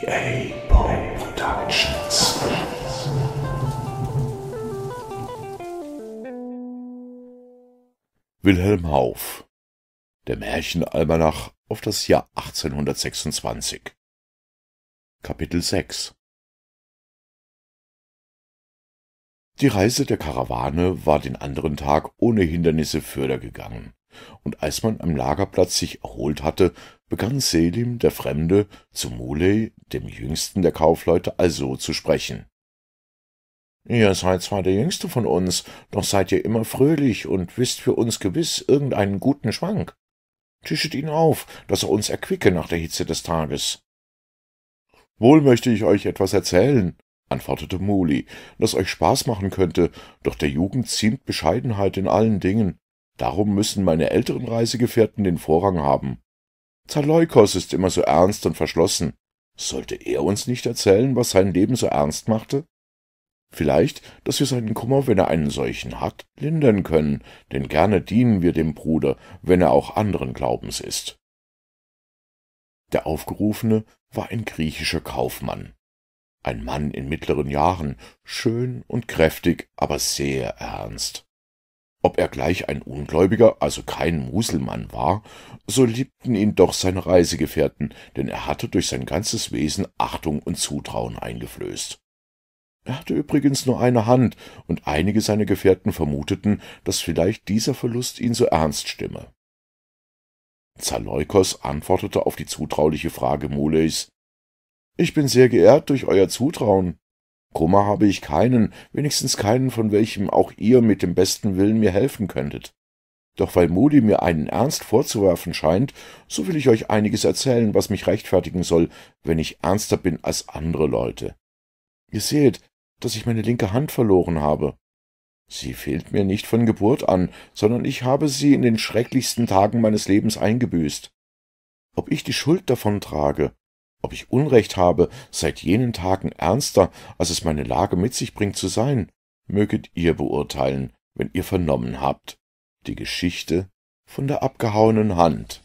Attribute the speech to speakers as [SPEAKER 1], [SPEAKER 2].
[SPEAKER 1] GA Productions. Wilhelm Hauf Der Märchenalmanach auf das Jahr 1826 Kapitel 6 Die Reise der Karawane war den anderen Tag ohne Hindernisse fürder gegangen, und als man am Lagerplatz sich erholt hatte, begann Selim, der Fremde, zu Muley, dem jüngsten der Kaufleute, also zu sprechen. Ihr seid zwar der jüngste von uns, doch seid ihr immer fröhlich und wisst für uns gewiss irgendeinen guten Schwank. Tischet ihn auf, dass er uns erquicke nach der Hitze des Tages. Wohl möchte ich euch etwas erzählen, antwortete Muli, das euch Spaß machen könnte, doch der Jugend ziemt Bescheidenheit in allen Dingen. Darum müssen meine älteren Reisegefährten den Vorrang haben. Zaleukos ist immer so ernst und verschlossen. Sollte er uns nicht erzählen, was sein Leben so ernst machte? Vielleicht, dass wir seinen Kummer, wenn er einen solchen hat, lindern können, denn gerne dienen wir dem Bruder, wenn er auch anderen Glaubens ist. Der Aufgerufene war ein griechischer Kaufmann. Ein Mann in mittleren Jahren, schön und kräftig, aber sehr ernst. Ob er gleich ein Ungläubiger, also kein Muselmann war, so liebten ihn doch seine Reisegefährten, denn er hatte durch sein ganzes Wesen Achtung und Zutrauen eingeflößt. Er hatte übrigens nur eine Hand, und einige seiner Gefährten vermuteten, dass vielleicht dieser Verlust ihn so ernst stimme. Zaleukos antwortete auf die zutrauliche Frage Muleys Ich bin sehr geehrt durch euer Zutrauen. Kummer habe ich keinen, wenigstens keinen, von welchem auch ihr mit dem besten Willen mir helfen könntet. Doch weil Moody mir einen Ernst vorzuwerfen scheint, so will ich euch einiges erzählen, was mich rechtfertigen soll, wenn ich ernster bin als andere Leute. Ihr seht, dass ich meine linke Hand verloren habe. Sie fehlt mir nicht von Geburt an, sondern ich habe sie in den schrecklichsten Tagen meines Lebens eingebüßt. Ob ich die Schuld davon trage, ob ich Unrecht habe, seit jenen Tagen ernster, als es meine Lage mit sich bringt zu sein, möget ihr beurteilen, wenn ihr vernommen habt. Die Geschichte von der abgehauenen Hand.